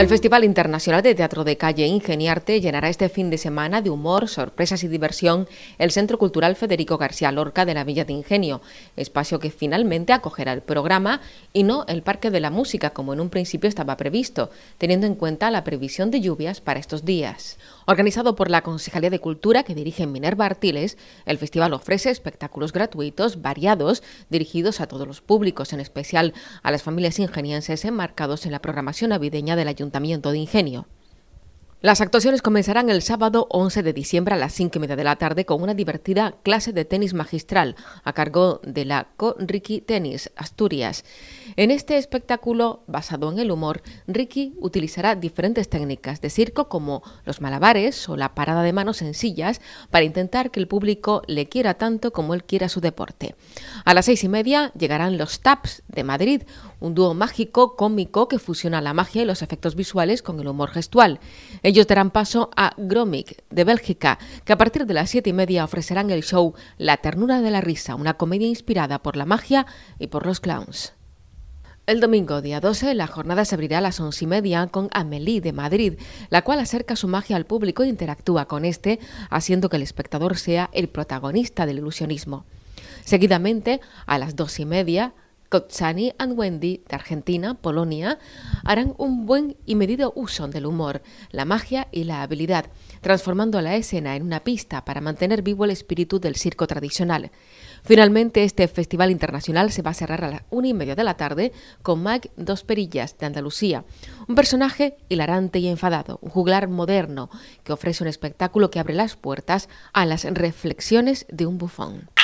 El Festival Internacional de Teatro de Calle Ingeniarte llenará este fin de semana de humor, sorpresas y diversión el Centro Cultural Federico García Lorca de la Villa de Ingenio, espacio que finalmente acogerá el programa y no el Parque de la Música como en un principio estaba previsto, teniendo en cuenta la previsión de lluvias para estos días. Organizado por la Concejalía de Cultura que dirige Minerva Artiles, el festival ofrece espectáculos gratuitos, variados, dirigidos a todos los públicos, en especial a las familias ingenienses enmarcados en la programación navideña del Ayuntamiento de Ingenio. Las actuaciones comenzarán el sábado 11 de diciembre a las 5 y media de la tarde con una divertida clase de tenis magistral a cargo de la Co Ricky Tennis Asturias. En este espectáculo, basado en el humor, Ricky utilizará diferentes técnicas de circo como los malabares o la parada de manos en sillas para intentar que el público le quiera tanto como él quiera su deporte. A las seis y media llegarán los taps de Madrid, un dúo mágico, cómico, que fusiona la magia y los efectos visuales con el humor gestual. Ellos darán paso a Gromic de Bélgica, que a partir de las siete y media ofrecerán el show La ternura de la risa, una comedia inspirada por la magia y por los clowns. El domingo, día 12, la jornada se abrirá a las once y media con Amélie de Madrid, la cual acerca su magia al público e interactúa con este, haciendo que el espectador sea el protagonista del ilusionismo. Seguidamente, a las dos y media, Kotsani and Wendy, de Argentina, Polonia, harán un buen y medido uso del humor, la magia y la habilidad, transformando la escena en una pista para mantener vivo el espíritu del circo tradicional. Finalmente, este festival internacional se va a cerrar a las una y media de la tarde con Mike Dos Perillas, de Andalucía, un personaje hilarante y enfadado, un juglar moderno que ofrece un espectáculo que abre las puertas a las reflexiones de un bufón.